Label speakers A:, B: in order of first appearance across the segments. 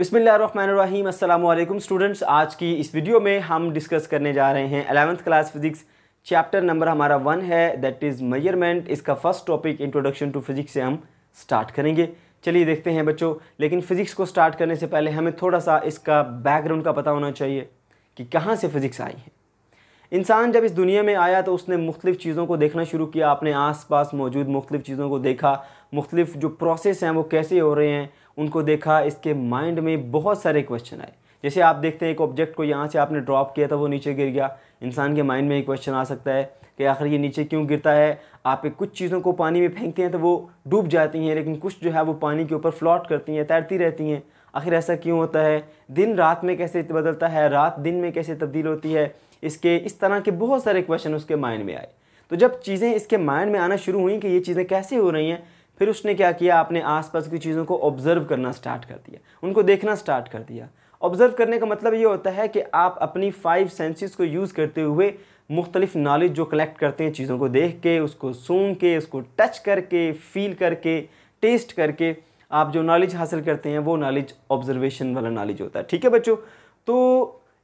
A: बिसमीम अल्लाम स्टूडेंट्स आज की इस वीडियो में हम डिस्कस करने जा रहे हैं eleventh class physics chapter number हमारा वन है दैट इज़ मेजरमेंट इसका first topic introduction to physics से हम स्टार्ट करेंगे चलिए देखते हैं बच्चों लेकिन फिज़िक्स को स्टार्ट करने से पहले हमें थोड़ा सा इसका बैकग्राउंड का पता होना चाहिए कि कहाँ से फ़िज़िक्स आई है इंसान जब इस दुनिया में आया तो उसने मुख्तलिफ़ चीज़ों को देखना शुरू किया अपने आस पास मौजूद मुख्तलिफ़ चीज़ों को देखा मुख्तलिफ़ जो प्रोसेस हैं वो कैसे हो रहे हैं उनको देखा इसके माइंड में बहुत सारे क्वेश्चन आए जैसे आप देखते हैं एक ऑब्जेक्ट को यहाँ से आपने ड्रॉप किया था वो नीचे गिर गया इंसान के माइंड में एक क्वेश्चन आ सकता है कि आखिर ये नीचे क्यों गिरता है आप एक कुछ चीज़ों को पानी में फेंकते हैं तो वो डूब जाती हैं लेकिन कुछ जो है वो पानी के ऊपर फ्लॉट करती हैं तैरती रहती हैं आखिर ऐसा क्यों होता है दिन रात में कैसे बदलता है रात दिन में कैसे तब्दील होती है इसके इस तरह के बहुत सारे क्वेश्चन उसके माइंड में आए तो जब चीज़ें इसके माइंड में आना शुरू हुई कि ये चीज़ें कैसे हो रही हैं फिर उसने क्या किया आपने आसपास की चीज़ों को ऑब्ज़र्व करना स्टार्ट कर दिया उनको देखना स्टार्ट कर दिया ऑब्ज़र्व करने का मतलब ये होता है कि आप अपनी फाइव सेंसेस को यूज़ करते हुए मुख्तलिफ नॉलेज जो कलेक्ट करते हैं चीज़ों को देख के उसको सूंघ के उसको टच करके फील करके टेस्ट करके आप जो नॉलेज हासिल करते हैं वो नॉलेज ऑब्जर्वेशन वाला नॉलेज होता है ठीक है बच्चों तो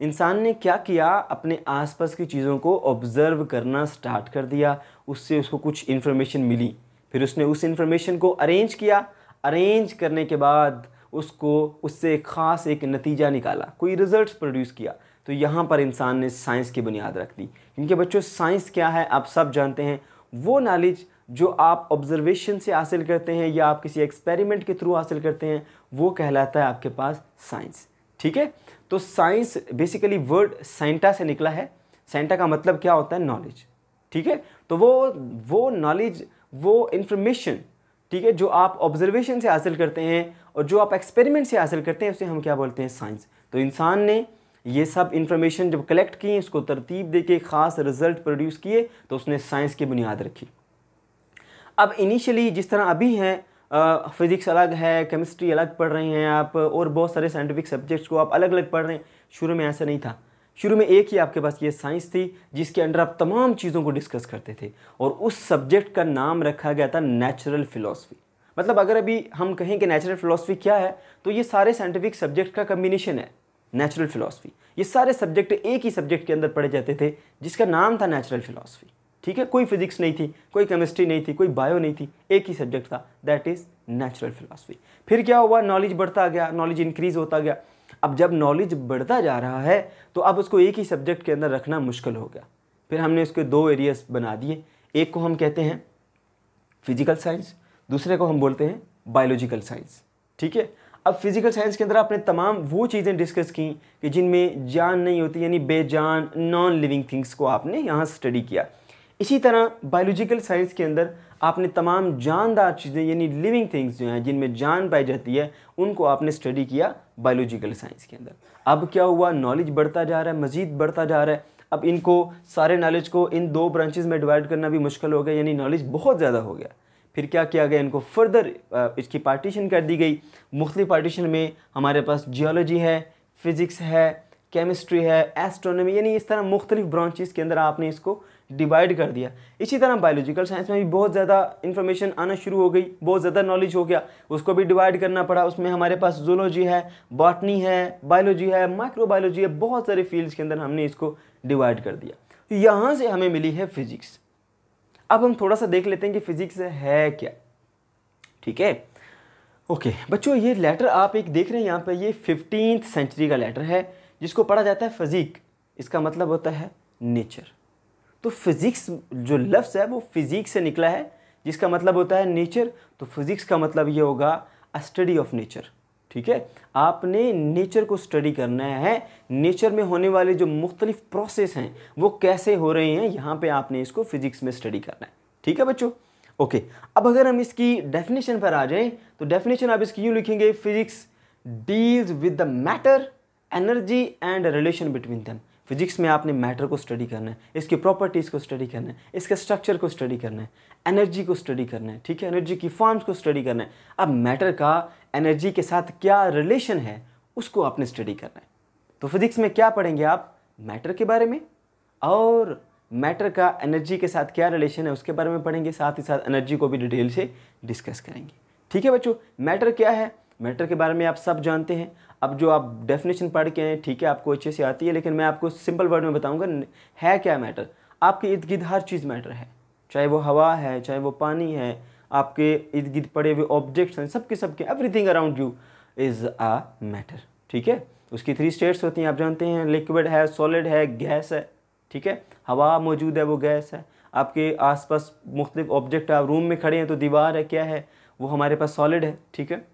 A: इंसान ने क्या किया अपने आसपास की चीज़ों को ऑब्ज़र्व करना स्टार्ट कर दिया उससे उसको कुछ इन्फॉर्मेशन मिली फिर उसने उस इन्फॉर्मेशन को अरेंज किया अरेंज करने के बाद उसको उससे ख़ास एक नतीजा निकाला कोई रिज़ल्ट प्रोड्यूस किया तो यहाँ पर इंसान ने साइंस की बुनियाद रख दी क्योंकि बच्चों साइंस क्या है आप सब जानते हैं वो नॉलेज जो आप ऑब्जर्वेशन से हासिल करते हैं या आप किसी एक्सपेरिमेंट के थ्रू हासिल करते हैं वो कहलाता है आपके पास साइंस ठीक है तो साइंस बेसिकली वर्ड साइंटा से निकला है साइंटा का मतलब क्या होता है नॉलेज ठीक है तो वो वो नॉलेज वो इन्फॉर्मेशन ठीक है जो आप ऑब्जर्वेशन से हासिल करते हैं और जो आप एक्सपेरिमेंट से हासिल करते हैं उसे हम क्या बोलते हैं साइंस तो इंसान ने ये सब इन्फॉर्मेशन जब कलेक्ट की उसको तरतीब दे के ख़ास रिजल्ट प्रोड्यूस किए तो उसने साइंस की बुनियाद रखी अब इनिशियली जिस तरह अभी हैं फिज़िक्स अलग है केमिस्ट्री अलग पढ़ रहे हैं आप और बहुत सारे साइंटिफिक सब्जेक्ट्स को आप अलग अलग पढ़ रहे हैं शुरू में ऐसा नहीं था शुरू में एक ही आपके पास ये साइंस थी जिसके अंडर आप तमाम चीज़ों को डिस्कस करते थे और उस सब्जेक्ट का नाम रखा गया था नेचुरल फ़िलासफ़ी मतलब अगर अभी हम कहें कि नेचुरल फ़िलासफ़ी क्या है तो ये सारे साइंटिफिक सब्जेक्ट का कम्बिनेशन है नेचुरल फ़िलासफ़ी ये सारे सब्जेक्ट एक ही सब्जेक्ट के अंदर पढ़े जाते थे जिसका नाम था नेचुरल फ़िलासफ़ी ठीक है कोई फिजिक्स नहीं थी कोई केमिस्ट्री नहीं थी कोई बायो नहीं थी एक ही सब्जेक्ट था दैट इज़ नेचुरल फ़िलासफ़ी फिर क्या हुआ नॉलेज बढ़ता गया नॉलेज इंक्रीज़ होता गया अब जब नॉलेज बढ़ता जा रहा है तो अब उसको एक ही सब्जेक्ट के अंदर रखना मुश्किल हो गया फिर हमने उसके दो एरियाज बना दिए एक को हम कहते हैं फिजिकल साइंस दूसरे को हम बोलते हैं बायोलॉजिकल साइंस ठीक है अब फिज़िकल साइंस के अंदर आपने तमाम वो चीज़ें डिस्कस की कि जिनमें जान नहीं होती यानी बेजान नॉन लिविंग थिंग्स को आपने यहाँ स्टडी किया इसी तरह बायोलॉजिकल साइंस के अंदर आपने तमाम जानदार चीज़ें यानी लिविंग थिंग्स जो हैं जिनमें जान पाई जाती है उनको आपने स्टडी किया बायोलॉजिकल साइंस के अंदर अब क्या हुआ नॉलेज बढ़ता जा रहा है मज़ीद बढ़ता जा रहा है अब इनको सारे नॉलेज को इन दो ब्रांचेज में डिवाइड करना भी मुश्किल हो गया यानी नॉलेज बहुत ज़्यादा हो गया फिर क्या किया गया इनको फर्दर इसकी पार्टीशन कर दी गई मुख्त पार्टीशन में हमारे पास जियोलॉजी है फ़िज़िक्स है केमिस्ट्री है एस्ट्रोनॉमी यानी इस तरह मुख्तलिफ ब्रांचेस के अंदर आपने इसको डिवाइड कर दिया इसी तरह बायोलॉजिकल साइंस में भी बहुत ज़्यादा इन्फॉर्मेशन आना शुरू हो गई बहुत ज़्यादा नॉलेज हो गया उसको भी डिवाइड करना पड़ा उसमें हमारे पास जूलॉजी है बॉटनी है बायोलॉजी है माइक्रोबायोलॉजी है बहुत सारे फील्ड्स के अंदर हमने इसको डिवाइड कर दिया तो यहाँ से हमें मिली है फिजिक्स अब हम थोड़ा सा देख लेते हैं कि फिजिक्स है क्या ठीक है ओके बच्चों ये लेटर आप एक देख रहे हैं यहाँ पर ये फिफ्टीन सेंचुरी का लेटर है जिसको पढ़ा जाता है फिजिक इसका मतलब होता है नेचर तो फिज़िक्स जो लफ्ज़ है वो फिज़िक्स से निकला है जिसका मतलब होता है नेचर तो फिज़िक्स का मतलब ये होगा अ स्टडी ऑफ नेचर ठीक है आपने नेचर को स्टडी करना है नेचर में होने वाले जो मुख्तलिफ प्रोसेस हैं वो कैसे हो रहे हैं यहाँ पे आपने इसको फिज़िक्स में स्टडी करना है ठीक है बच्चों ओके अब अगर हम इसकी डेफिनेशन पर आ जाएं तो डेफिनेशन आप इसकी यूँ लिखेंगे physics deals with the matter energy and relation between them physics में आपने मैटर को स्टडी करना है इसकी प्रॉपर्टीज़ को स्टडी करना है इसके स्ट्रक्चर को स्टडी करना है एनर्जी को स्टडी करना है ठीक है एनर्जी की फॉर्म्स को स्टडी करना है अब मैटर का एनर्जी के साथ क्या रिलेशन है उसको आपने स्टडी करना है तो फिजिक्स में क्या पढ़ेंगे आप मैटर के बारे में और मैटर का एनर्जी के साथ क्या रिलेशन है उसके बारे में पढ़ेंगे साथ ही साथ एनर्जी को भी डिटेल से डिस्कस करेंगे ठीक है बच्चों मैटर क्या है मैटर के बारे में आप सब जानते हैं अब जो आप डेफिनेशन पढ़ के हैं ठीक है आपको अच्छे से आती है लेकिन मैं आपको सिंपल वर्ड में बताऊँगा है क्या मैटर आपके इर्द गिर्द हर चीज़ मैटर है चाहे वो हवा है चाहे वो पानी है आपके इर्द गिर्द पड़े हुए ऑब्जेक्ट्स हैं सबके सबके everything around you is a matter ठीक है उसकी थ्री स्टेट्स होती हैं आप जानते हैं लिक्विड है सॉलिड है गैस है ठीक है हवा मौजूद है वो गैस है आपके आसपास मुख्तलिफ ऑब्जेक्ट आप रूम में खड़े हैं तो दीवार है क्या है वो हमारे पास सॉलिड है ठीक है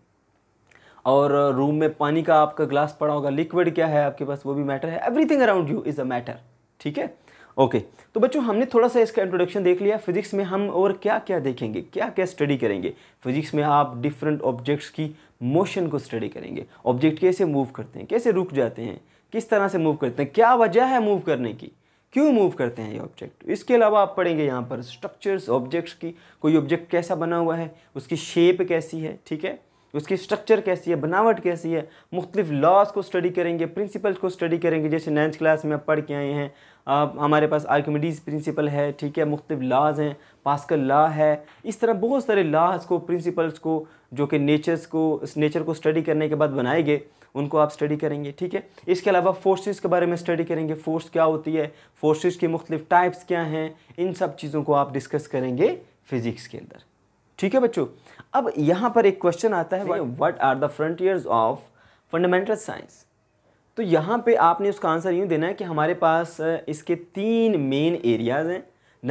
A: और रूम में पानी का आपका ग्लास पड़ा होगा लिक्विड क्या है आपके पास वो भी मैटर है everything around you is a matter ठीक है ओके okay. तो बच्चों हमने थोड़ा सा इसका इंट्रोडक्शन देख लिया फिजिक्स में हम और क्या क्या देखेंगे क्या क्या स्टडी करेंगे फिजिक्स में आप डिफरेंट ऑब्जेक्ट्स की मोशन को स्टडी करेंगे ऑब्जेक्ट कैसे मूव करते हैं कैसे रुक जाते हैं किस तरह से मूव करते हैं क्या वजह है मूव करने की क्यों मूव करते हैं ये ऑब्जेक्ट इसके अलावा आप पढ़ेंगे यहाँ पर स्ट्रक्चर्स ऑब्जेक्ट्स की कोई ऑब्जेक्ट कैसा बना हुआ है उसकी शेप कैसी है ठीक है उसकी स्ट्रक्चर कैसी है बनावट कैसी है मुख्तलिफ लॉज को स्टडी करेंगे प्रिंसिपल्स को स्टडी करेंगे जैसे नाइन्थ क्लास में पढ़ के आए हैं आप हमारे पास आर्कमिडीज़ प्रिंसिपल है ठीक है मुख्तलिफ लॉज हैं पास्कल लॉ है इस तरह बहुत सारे लॉज को प्रिंसिपल्स को जो कि नेचर्स को नेचर को स्टडी करने के बाद बनाए गए उनको आप स्टडी करेंगे ठीक है इसके अलावा फोर्सेस के बारे में स्टडी करेंगे फोर्स क्या होती है फोर्सेस की मुख्तलिफ टाइप्स क्या हैं इन सब चीज़ों को आप डिस्कस करेंगे फिज़िक्स के अंदर ठीक है बच्चों अब यहाँ पर एक क्वेश्चन आता है what are the frontiers of fundamental science तो यहाँ पे आपने उसका आंसर यूँ देना है कि हमारे पास इसके तीन मेन एरियाज़ हैं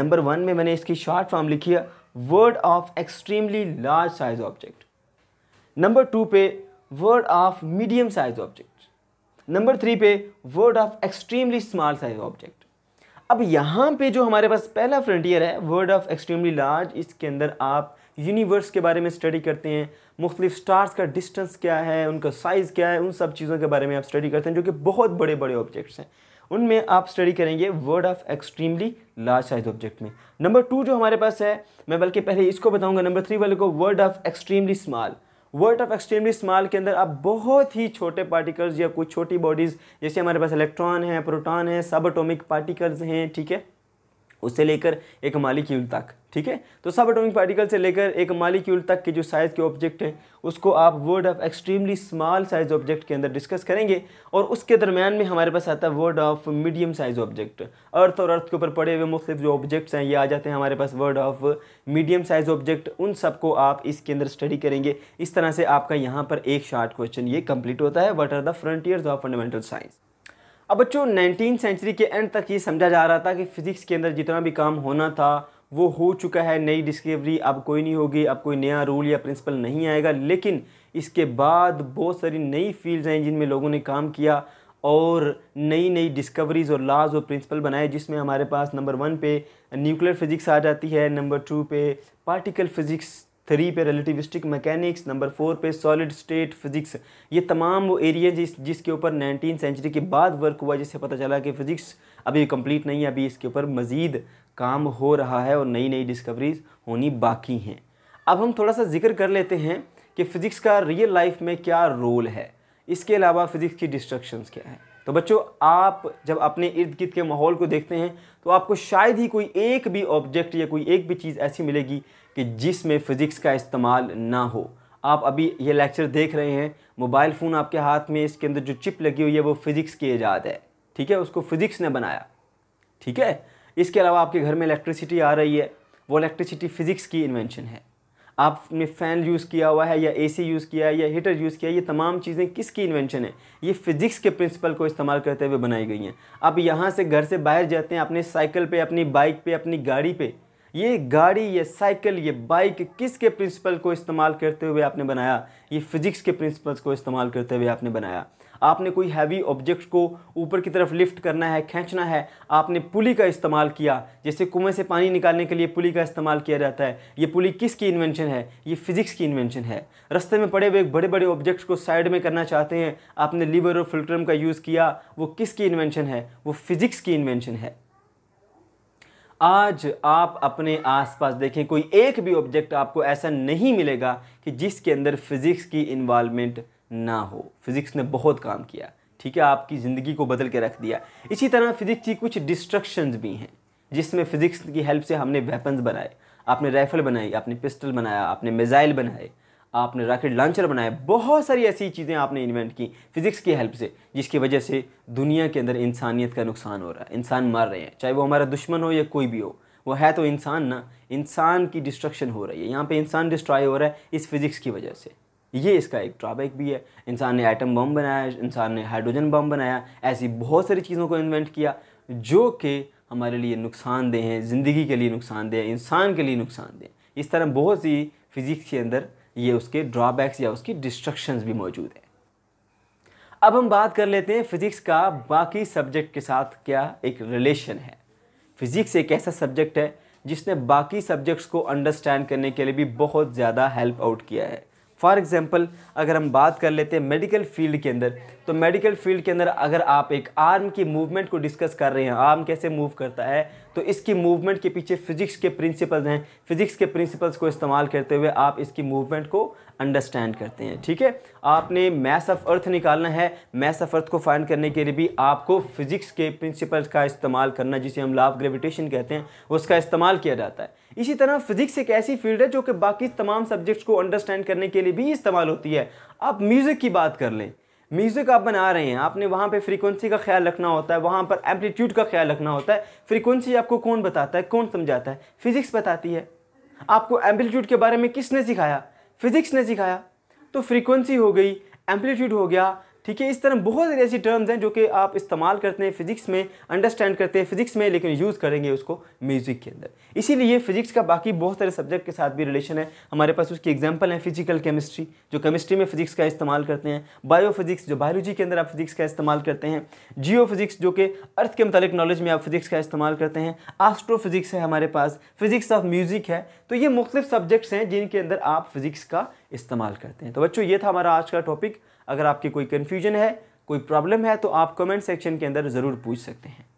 A: नंबर वन में मैंने इसकी शॉर्ट फॉर्म लिखी है world of extremely large size object number two पे world of medium size object number three पे world of extremely small size object अब यहाँ पे जो हमारे पास पहला फ्रंटियर है वर्ड ऑफ एक्सट्रीमली लार्ज इसके अंदर आप यूनिवर्स के बारे में स्टडी करते हैं मुख्तलिफ स्टार्स का डिस्टेंस क्या है उनका साइज़ क्या है उन सब चीज़ों के बारे में आप स्टडी करते हैं जो कि बहुत बड़े बड़े ऑब्जेक्ट्स हैं उनमें आप स्टडी करेंगे world of extremely large size object में नंबर टू जो हमारे पास है मैं बल्कि पहले इसको बताऊंगा नंबर थ्री वाले को world of extremely small world of extremely small के अंदर आप बहुत ही छोटे पार्टिकल्स या कुछ छोटी बॉडीज़ जैसे हमारे पास इलेक्ट्रॉन है प्रोटॉन है सब अटोमिक पार्टिकल्स हैं ठीक है उससे लेकर एक मालिक्यूल तक ठीक है तो सब एटोमिक पार्टिकल से लेकर एक मालिक्यूल तक के जो साइज़ के ऑब्जेक्ट हैं उसको आप world of extremely small size object के अंदर डिस्कस करेंगे और उसके दरमियान में हमारे पास आता है world of medium size object earth और अर्थ के ऊपर पड़े हुए मुख्तलिफ जो ऑब्जेक्ट्स हैं ये आ जाते हैं हमारे पास word of medium size object उन सबको आप इसके अंदर स्टडी करेंगे इस तरह से आपका यहाँ पर एक शार्ट क्वेश्चन ये कंप्लीट होता है what are the frontiers of fundamental science अब बच्चों नाइनटीन सेंचुरी के एंड तक ये समझा जा रहा था कि फिज़िक्स के अंदर जितना भी काम होना था वो हो चुका है नई डिस्कवरी अब कोई नहीं होगी अब कोई नया रूल या प्रिंसिपल नहीं आएगा लेकिन इसके बाद बहुत सारी नई फील्ड्स हैं जिनमें लोगों ने काम किया और नई नई डिस्कवरीज़ और लाज और प्रिंसिपल बनाए जिसमें हमारे पास नंबर वन पे न्यूक्लियर फिज़िक्स आ जाती है नंबर टू पे पार्टिकल फिज़िक्स थ्री पे रिलेटिविस्टिक मैकेनिक्स नंबर फोर पे सॉलिड स्टेट फिजिक्स ये तमाम वो एरिया जिस जिसके ऊपर नाइनटीन सेंचुरी के बाद वर्क हुआ जिससे पता चला कि फिजिक्स अभी कंप्लीट नहीं है अभी इसके ऊपर मज़ीद काम हो रहा है और नई नई डिस्कवरीज होनी बाकी हैं अब हम थोड़ा सा जिक्र कर लेते हैं कि फ़िज़िक्स का रियल लाइफ में क्या रोल है इसके अलावा फ़िज़िक्स की डिस्ट्रक्शंस क्या है तो बच्चों आप जब अपने इर्द गिर्द के माहौल को देखते हैं तो आपको शायद ही कोई एक भी ऑब्जेक्ट या कोई एक भी चीज़ ऐसी मिलेगी कि जिसमें फ़िज़िक्स का इस्तेमाल ना हो आप अभी ये लेक्चर देख रहे हैं मोबाइल फ़ोन आपके हाथ में इसके अंदर जो चिप लगी हुई है वो फ़िज़िक्स की ईजाद है ठीक है उसको फ़िज़िक्स ने बनाया ठीक है इसके अलावा आपके घर में इलेक्ट्रिसिटी आ रही है वो इलेक्ट्रिसिटी फ़िज़िक्स की इन्वेंशन है आपने फ़ैन यूज़ किया हुआ है या एसी यूज़ किया है या हीटर यूज़ किया है ये तमाम चीज़ें किसकी इन्वेंशन है ये फ़िज़िक्स के प्रिंसिपल को इस्तेमाल करते हुए बनाई गई हैं आप यहाँ से घर से बाहर जाते हैं अपने साइकिल पे अपनी बाइक पे अपनी गाड़ी पर ये गाड़ी ये साइकिल ये बाइक किसके प्रिंसिपल को इस्तेमाल करते हुए आपने बनाया ये फिजिक्स के प्रिंसिपल्स को इस्तेमाल करते हुए आपने बनाया आपने कोई हैवी ऑब्जेक्ट को ऊपर की तरफ लिफ्ट करना है खींचना है आपने पुली का इस्तेमाल किया जैसे कुएं से पानी निकालने के लिए पुली का इस्तेमाल किया जाता है ये पुली किसकी इन्वेंशन है ये फिजिक्स की इन्वेंशन है रास्ते में पड़े हुए बड़े बड़े ऑब्जेक्ट्स को साइड में करना चाहते हैं आपने लीवर और फिल्टरम का यूज़ किया वो किसकी इन्वेंशन है वो फिजिक्स की इन्वेंशन है आज आप अपने आसपास देखें कोई एक भी ऑब्जेक्ट आपको ऐसा नहीं मिलेगा कि जिसके अंदर फिज़िक्स की इन्वॉलमेंट ना हो फिज़िक्स ने बहुत काम किया ठीक है आपकी ज़िंदगी को बदल के रख दिया इसी तरह फिज़िक्स की कुछ डिस्ट्रक्शंस भी हैं जिसमें फ़िज़िक्स की हेल्प से हमने वेपन्स बनाए आपने राइफ़ल बनाई आपने पिस्टल बनाया आपने मिज़ाइल बनाए आपने रॉकेट लॉन्चर बनाया बहुत सारी ऐसी चीज़ें आपने इन्वेंट की फिज़िक्स की हेल्प से जिसकी वजह से दुनिया के अंदर इंसानियत का नुकसान हो रहा है इंसान मर रहे हैं चाहे वो हमारा दुश्मन हो या कोई भी हो वो है तो इंसान ना इंसान की डिस्ट्रक्शन हो रही है यहाँ पे इंसान डिस्ट्रॉय हो रहा है इस फिज़िक्स की वजह से ये इसका एक ड्रॉबैक भी है इंसान ने आइटम बम बनाया इंसान ने हाइड्रोजन बम बनाया ऐसी बहुत सारी चीज़ों को इन्वेंट किया जो कि हमारे लिए नुकसानदेह हैं ज़िंदगी के लिए नुकसानदेह इंसान के लिए नुकसानदेह इस तरह बहुत सी फिज़िक्स के अंदर ये उसके ड्रॉबैक्स या उसकी डिस्ट्रक्शंस भी मौजूद हैं अब हम बात कर लेते हैं फिज़िक्स का बाकी सब्जेक्ट के साथ क्या एक रिलेशन है फिज़िक्स एक ऐसा सब्जेक्ट है जिसने बाकी सब्जेक्ट्स को अंडरस्टैंड करने के लिए भी बहुत ज़्यादा हेल्प आउट किया है फॉर एग्ज़ाम्पल अगर हम बात कर लेते हैं मेडिकल फील्ड के अंदर तो मेडिकल फील्ड के अंदर अगर आप एक आर्म की मूवमेंट को डिस्कस कर रहे हैं आर्म कैसे मूव करता है तो इसकी मूवमेंट के पीछे फिजिक्स के प्रिंसिपल्स हैं फिजिक्स के प्रिंसिपल्स को इस्तेमाल करते हुए आप इसकी मूवमेंट को अंडरस्टैंड करते हैं ठीक है आपने मैस ऑफ अर्थ निकालना है मैस ऑफ अर्थ को फाइंड करने के लिए भी आपको फिजिक्स के प्रिंसिपल्स का इस्तेमाल करना जिसे हम लॉ ग्रेविटेशन कहते हैं उसका इस्तेमाल किया जाता है इसी तरह फिजिक्स एक ऐसी फील्ड है जो कि बाकी तमाम सब्जेक्ट्स को अंडरस्टैंड करने के लिए भी इस्तेमाल होती है आप म्यूज़िक की बात कर लें म्यूज़िक आप बना रहे हैं आपने वहाँ पे फ्रीक्वेंसी का ख्याल रखना होता है वहाँ पर एम्पलीट्यूड का ख्याल रखना होता है फ्रीक्वेंसी आपको कौन बताता है कौन समझाता है फिज़िक्स बताती है आपको एम्पलीट्यूड के बारे में किसने सिखाया फिज़िक्स ने सिखाया तो फ्रीक्वेंसी हो गई एम्पलीट्यूड हो गया ठीक है इस तरह बहुत सारी ऐसी टर्म्स हैं जो कि आप इस्तेमाल करते हैं फिजिक्स में अंडरस्टैंड करते हैं फिजिक्स में लेकिन यूज़ करेंगे उसको म्यूज़िक के अंदर इसीलिए फिजिक्स का बाकी बहुत सारे सब्जेक्ट के साथ भी रिलेशन है हमारे पास उसकी एग्जाम्पल है फिजिकल केमिस्ट्री जो केमिस्ट्री में फिजिक्स का इस्तेमाल करते हैं बायो फिजिक्स जो बायोलॉजी के अंदर आप फिजिक्स का इस्तेमाल करते हैं जियो फिजिक्स जो कि अर्थ के मतलब नॉलेज में आप फिजिक्स का इस्तेमाल करते हैं आस्ट्रो फिजिक्स है हमारे पास फिजिक्स ऑफ म्यूज़िक है तो ये मुख्तलिफ सब्जेक्ट्स हैं जिनके अंदर आप फिजिक्स का इस्तेमाल करते हैं तो बच्चों ये था हमारा आज का टॉपिक अगर आपकी कोई कन्फ्यूजन है कोई प्रॉब्लम है तो आप कमेंट सेक्शन के अंदर ज़रूर पूछ सकते हैं